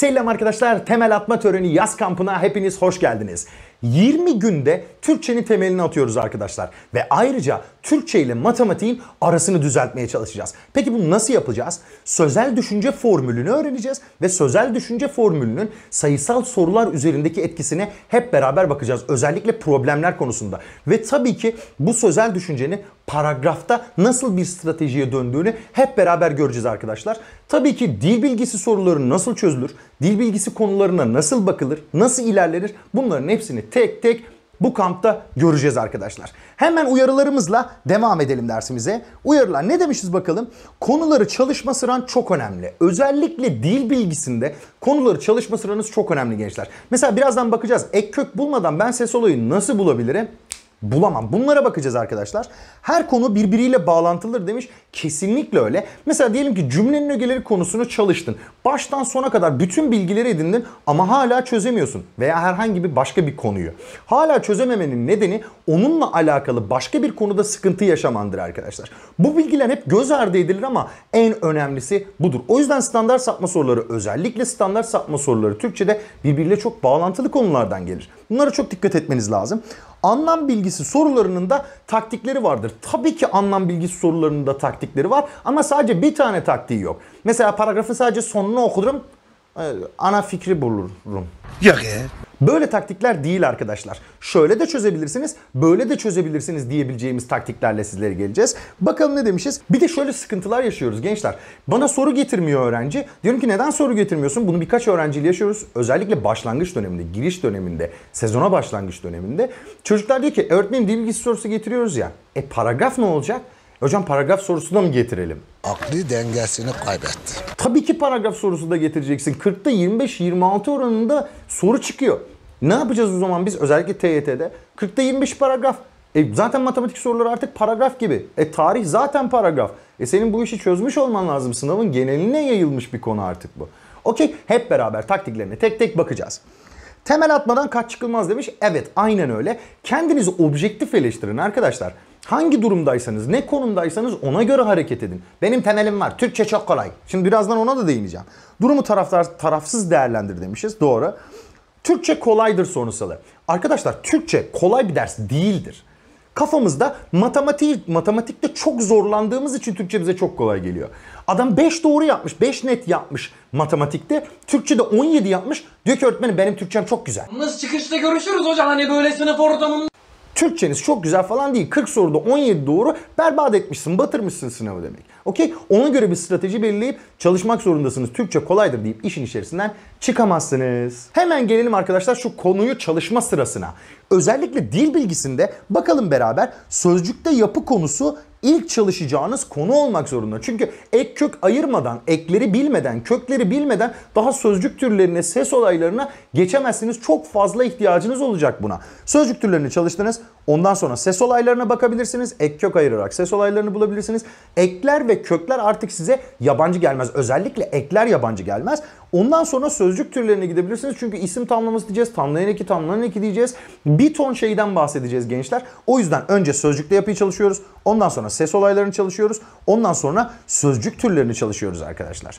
Selam arkadaşlar, temel atma töreni yaz kampına hepiniz hoş geldiniz. 20 günde Türkçenin temelini atıyoruz arkadaşlar. Ve ayrıca Türkçe ile matematiğin arasını düzeltmeye çalışacağız. Peki bunu nasıl yapacağız? Sözel düşünce formülünü öğreneceğiz ve sözel düşünce formülünün sayısal sorular üzerindeki etkisine hep beraber bakacağız. Özellikle problemler konusunda. Ve tabii ki bu sözel düşüncenin paragrafta nasıl bir stratejiye döndüğünü hep beraber göreceğiz arkadaşlar. Tabii ki dil bilgisi soruları nasıl çözülür, dil bilgisi konularına nasıl bakılır, nasıl ilerlenir bunların hepsini tek tek bu kampta göreceğiz arkadaşlar. Hemen uyarılarımızla devam edelim dersimize. Uyarılar ne demişiz bakalım? Konuları çalışma sıran çok önemli. Özellikle dil bilgisinde konuları çalışma sıranız çok önemli gençler. Mesela birazdan bakacağız. Ek kök bulmadan ben ses olayı nasıl bulabilirim? bulamam. Bunlara bakacağız arkadaşlar. Her konu birbiriyle bağlantılıdır demiş. Kesinlikle öyle. Mesela diyelim ki cümlenin ögeleri konusunu çalıştın. Baştan sona kadar bütün bilgileri edindin ama hala çözemiyorsun veya herhangi bir başka bir konuyu. Hala çözememenin nedeni onunla alakalı başka bir konuda sıkıntı yaşamandır arkadaşlar. Bu bilgiler hep göz ardı edilir ama en önemlisi budur. O yüzden standart sapma soruları özellikle standart sapma soruları Türkçe'de birbiriyle çok bağlantılı konulardan gelir. Bunlara çok dikkat etmeniz lazım. Anlam bilgisi sorularının da taktikleri vardır. Tabii ki anlam bilgisi sorularının da taktikleri var ama sadece bir tane taktiği yok. Mesela paragrafın sadece sonunu okurum, e, ana fikri bulurum. Yok ya. Böyle taktikler değil arkadaşlar. Şöyle de çözebilirsiniz, böyle de çözebilirsiniz diyebileceğimiz taktiklerle sizlere geleceğiz. Bakalım ne demişiz? Bir de şöyle sıkıntılar yaşıyoruz gençler. Bana soru getirmiyor öğrenci. Diyorum ki neden soru getirmiyorsun? Bunu birkaç öğrenciyle yaşıyoruz. Özellikle başlangıç döneminde, giriş döneminde, sezona başlangıç döneminde. Çocuklar diyor ki öğretmenim dil bilgisi sorusu getiriyoruz ya. E paragraf ne olacak? Hocam paragraf sorusu mı getirelim? Akli dengesini kaybetti. Tabii ki paragraf sorusu da getireceksin. 40'ta 25-26 oranında soru çıkıyor. Ne yapacağız o zaman biz özellikle TYT'de? 40'ta 25 paragraf. E zaten matematik soruları artık paragraf gibi. E tarih zaten paragraf. E senin bu işi çözmüş olman lazım. Sınavın geneline yayılmış bir konu artık bu. Okey hep beraber taktiklerine tek tek bakacağız. Temel atmadan kaç çıkılmaz demiş. Evet aynen öyle. Kendinizi objektif eleştirin arkadaşlar. Hangi durumdaysanız, ne konumdaysanız ona göre hareket edin. Benim temelim var. Türkçe çok kolay. Şimdi birazdan ona da değineceğim. Durumu taraflar tarafsız değerlendir demişiz. Doğru. Türkçe kolaydır sorunsalı. Arkadaşlar Türkçe kolay bir ders değildir. Kafamızda matematik, matematikte çok zorlandığımız için Türkçe bize çok kolay geliyor. Adam 5 doğru yapmış, 5 net yapmış matematikte. Türkçe'de 17 yapmış. Diyor ki öğretmenim benim Türkçem çok güzel. Nasıl çıkışta görüşürüz hocam hani böyle sınıf ortamında. Türkçeniz çok güzel falan değil. 40 soruda 17 doğru berbat etmişsin, batırmışsın sınavı demek. Okey? Ona göre bir strateji belirleyip çalışmak zorundasınız. Türkçe kolaydır deyip işin içerisinden çıkamazsınız. Hemen gelelim arkadaşlar şu konuyu çalışma sırasına. Özellikle dil bilgisinde bakalım beraber sözcükte yapı konusu ilk çalışacağınız konu olmak zorunda. Çünkü ek kök ayırmadan, ekleri bilmeden, kökleri bilmeden daha sözcük türlerine, ses olaylarına geçemezsiniz. Çok fazla ihtiyacınız olacak buna. Sözcük türlerini çalıştınız. Ondan sonra ses olaylarına bakabilirsiniz. Ek kök ayırarak ses olaylarını bulabilirsiniz. Ekler ve kökler artık size yabancı gelmez. Özellikle ekler yabancı gelmez. Ondan sonra sözcük türlerine gidebilirsiniz. Çünkü isim tamlaması diyeceğiz, tamlayan eki, tamlanan eki diyeceğiz. Bir ton şeyden bahsedeceğiz gençler. O yüzden önce sözcükte yapıyı çalışıyoruz. Ondan sonra ses olaylarını çalışıyoruz. Ondan sonra sözcük türlerini çalışıyoruz arkadaşlar.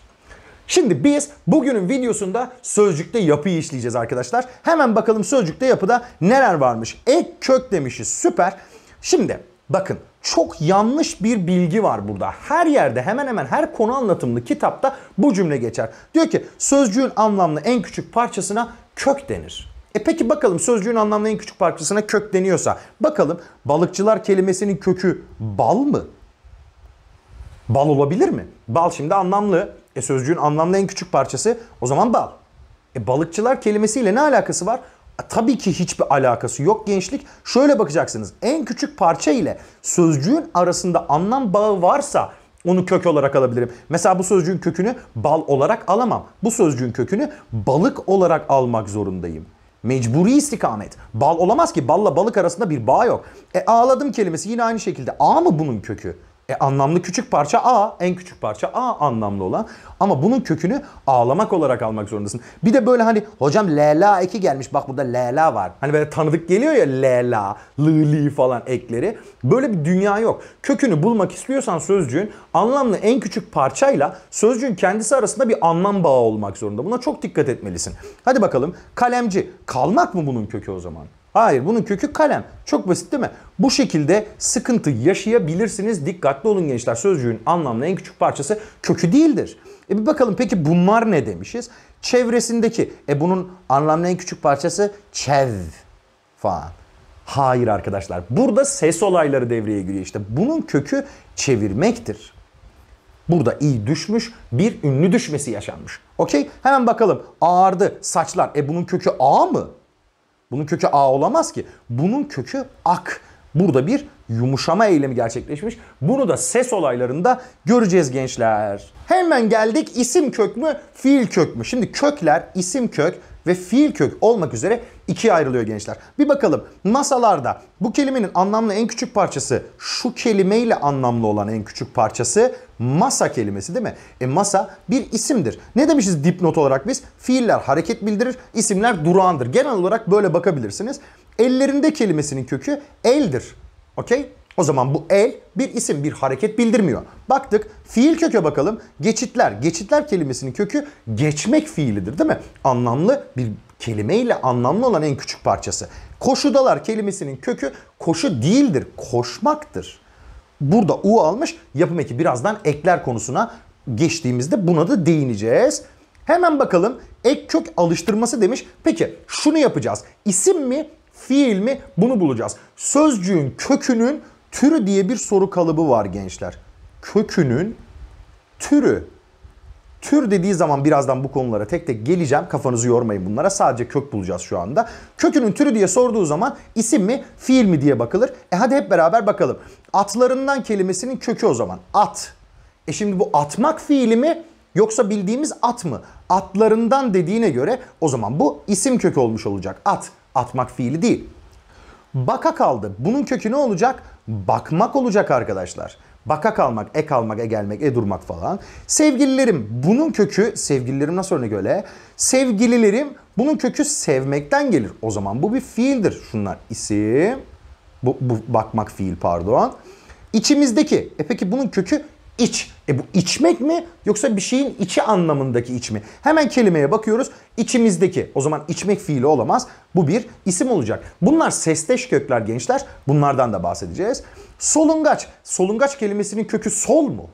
Şimdi biz bugünün videosunda sözcükte yapıyı işleyeceğiz arkadaşlar. Hemen bakalım sözcükte yapıda neler varmış. Ek kök demişiz süper. Şimdi Bakın çok yanlış bir bilgi var burada. Her yerde hemen hemen her konu anlatımlı kitapta bu cümle geçer. Diyor ki sözcüğün anlamlı en küçük parçasına kök denir. E peki bakalım sözcüğün anlamlı en küçük parçasına kök deniyorsa bakalım balıkçılar kelimesinin kökü bal mı? Bal olabilir mi? Bal şimdi anlamlı. E sözcüğün anlamlı en küçük parçası o zaman bal. E balıkçılar kelimesiyle ne alakası var? Tabii ki hiçbir alakası yok gençlik. Şöyle bakacaksınız. En küçük parça ile sözcüğün arasında anlam bağı varsa onu kök olarak alabilirim. Mesela bu sözcüğün kökünü bal olarak alamam. Bu sözcüğün kökünü balık olarak almak zorundayım. Mecburi istikamet. Bal olamaz ki. Balla balık arasında bir bağ yok. E ağladım kelimesi yine aynı şekilde. A mı bunun kökü? E anlamlı küçük parça A, en küçük parça A anlamlı olan. Ama bunun kökünü ağlamak olarak almak zorundasın. Bir de böyle hani hocam lela eki gelmiş bak burada lela var. Hani böyle tanıdık geliyor ya lela, lili falan ekleri. Böyle bir dünya yok. Kökünü bulmak istiyorsan sözcüğün anlamlı en küçük parçayla sözcüğün kendisi arasında bir anlam bağı olmak zorunda. Buna çok dikkat etmelisin. Hadi bakalım kalemci kalmak mı bunun kökü o zaman? Hayır bunun kökü kalem. Çok basit değil mi? Bu şekilde sıkıntı yaşayabilirsiniz. Dikkatli olun gençler. Sözcüğün anlamlı en küçük parçası kökü değildir. E bir bakalım peki bunlar ne demişiz? Çevresindeki. E bunun anlamlı en küçük parçası çev falan. Hayır arkadaşlar. Burada ses olayları devreye giriyor işte. Bunun kökü çevirmektir. Burada iyi düşmüş, bir ünlü düşmesi yaşanmış. Okey? Hemen bakalım. Ağardı saçlar. E bunun kökü ağ mı? Bunun kökü A olamaz ki. Bunun kökü ak. Burada bir yumuşama eylemi gerçekleşmiş. Bunu da ses olaylarında göreceğiz gençler. Hemen geldik isim kök mü, fiil kök mü? Şimdi kökler isim kök, ve fiil kök olmak üzere ikiye ayrılıyor gençler. Bir bakalım masalarda bu kelimenin anlamlı en küçük parçası şu kelimeyle anlamlı olan en küçük parçası masa kelimesi değil mi? E masa bir isimdir. Ne demişiz dipnot olarak biz? Fiiller hareket bildirir, isimler durağandır. Genel olarak böyle bakabilirsiniz. Ellerinde kelimesinin kökü eldir. Okey? O zaman bu el bir isim, bir hareket bildirmiyor. Baktık fiil köke bakalım. Geçitler. Geçitler kelimesinin kökü geçmek fiilidir değil mi? Anlamlı bir kelimeyle anlamlı olan en küçük parçası. Koşudalar kelimesinin kökü koşu değildir, koşmaktır. Burada U almış yapım eki birazdan ekler konusuna geçtiğimizde buna da değineceğiz. Hemen bakalım ek kök alıştırması demiş. Peki şunu yapacağız. İsim mi fiil mi bunu bulacağız. Sözcüğün kökünün Türü diye bir soru kalıbı var gençler. Kökünün türü. Tür dediği zaman birazdan bu konulara tek tek geleceğim. Kafanızı yormayın bunlara. Sadece kök bulacağız şu anda. Kökünün türü diye sorduğu zaman isim mi fiil mi diye bakılır. E hadi hep beraber bakalım. Atlarından kelimesinin kökü o zaman. At. E şimdi bu atmak fiili mi yoksa bildiğimiz at mı? Atlarından dediğine göre o zaman bu isim kökü olmuş olacak. At. Atmak fiili değil. Baka kaldı. Bunun kökü ne olacak? Bakmak olacak arkadaşlar. Baka kalmak, e kalmak, e gelmek, e durmak falan. Sevgililerim bunun kökü, sevgililerim nasıl örnek öyle? Sevgililerim bunun kökü sevmekten gelir. O zaman bu bir fiildir. Şunlar isim, bu, bu bakmak fiil pardon. İçimizdeki, e peki bunun kökü iç. E bu içmek mi yoksa bir şeyin içi anlamındaki iç mi? Hemen kelimeye bakıyoruz. İçimizdeki. O zaman içmek fiili olamaz. Bu bir isim olacak. Bunlar sesteş kökler gençler. Bunlardan da bahsedeceğiz. Solungaç. Solungaç kelimesinin kökü sol mu?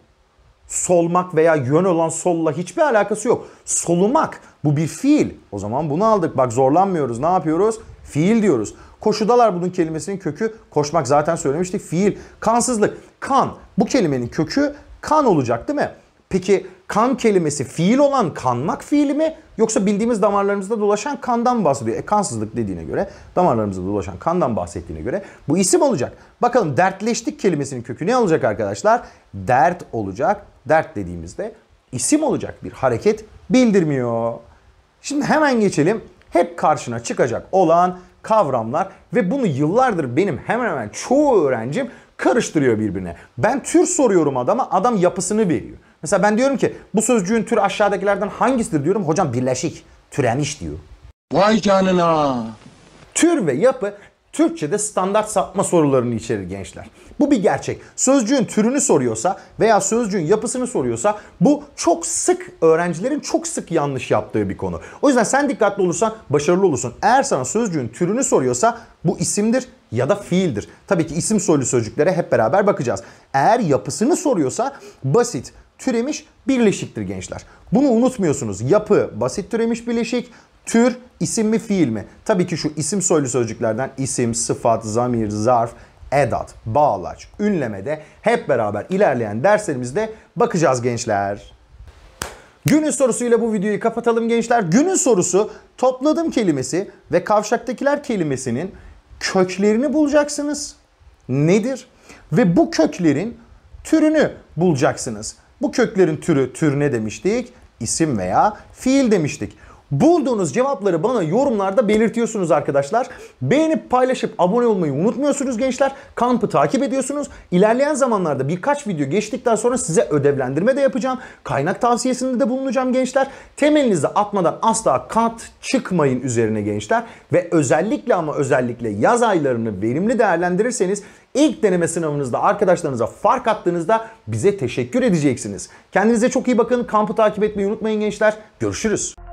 solmak veya yön olan solla hiçbir alakası yok. Solumak bu bir fiil. O zaman bunu aldık. Bak zorlanmıyoruz. Ne yapıyoruz? Fiil diyoruz. Koşudalar bunun kelimesinin kökü koşmak zaten söylemiştik. Fiil. Kansızlık. Kan. Bu kelimenin kökü kan olacak değil mi? Peki kan kelimesi fiil olan kanmak fiili mi yoksa bildiğimiz damarlarımızda dolaşan kandan bahsediyor. E kansızlık dediğine göre damarlarımızda dolaşan kandan bahsettiğine göre bu isim olacak. Bakalım dertleştik kelimesinin kökü ne olacak arkadaşlar? Dert olacak. Dert dediğimizde isim olacak bir hareket bildirmiyor. Şimdi hemen geçelim. Hep karşına çıkacak olan kavramlar ve bunu yıllardır benim hemen hemen çoğu öğrencim Karıştırıyor birbirine. Ben tür soruyorum adama adam yapısını veriyor. Mesela ben diyorum ki bu sözcüğün türü aşağıdakilerden hangisidir diyorum. Hocam birleşik, türemiş diyor. Vay canına. Tür ve yapı Türkçe'de standart sapma sorularını içerir gençler. Bu bir gerçek. Sözcüğün türünü soruyorsa veya sözcüğün yapısını soruyorsa bu çok sık öğrencilerin çok sık yanlış yaptığı bir konu. O yüzden sen dikkatli olursan başarılı olursun. Eğer sana sözcüğün türünü soruyorsa bu isimdir ya da fiildir. Tabii ki isim soylu sözcüklere hep beraber bakacağız. Eğer yapısını soruyorsa basit, türemiş, birleşiktir gençler. Bunu unutmuyorsunuz. Yapı, basit, türemiş, birleşik, tür, isim mi, fiil mi? Tabii ki şu isim soylu sözcüklerden isim, sıfat, zamir, zarf, edat, bağlaç, ünlemede hep beraber ilerleyen derslerimizde bakacağız gençler. Günün sorusuyla bu videoyu kapatalım gençler. Günün sorusu topladım kelimesi ve kavşaktakiler kelimesinin köklerini bulacaksınız. Nedir? Ve bu köklerin türünü bulacaksınız. Bu köklerin türü tür ne demiştik? İsim veya fiil demiştik. Bulduğunuz cevapları bana yorumlarda belirtiyorsunuz arkadaşlar. Beğenip paylaşıp abone olmayı unutmuyorsunuz gençler. Kampı takip ediyorsunuz. İlerleyen zamanlarda birkaç video geçtikten sonra size ödevlendirme de yapacağım. Kaynak tavsiyesinde de bulunacağım gençler. Temelinizi atmadan asla kat çıkmayın üzerine gençler. Ve özellikle ama özellikle yaz aylarını verimli değerlendirirseniz ilk deneme sınavınızda arkadaşlarınıza fark attığınızda bize teşekkür edeceksiniz. Kendinize çok iyi bakın. Kampı takip etmeyi unutmayın gençler. Görüşürüz.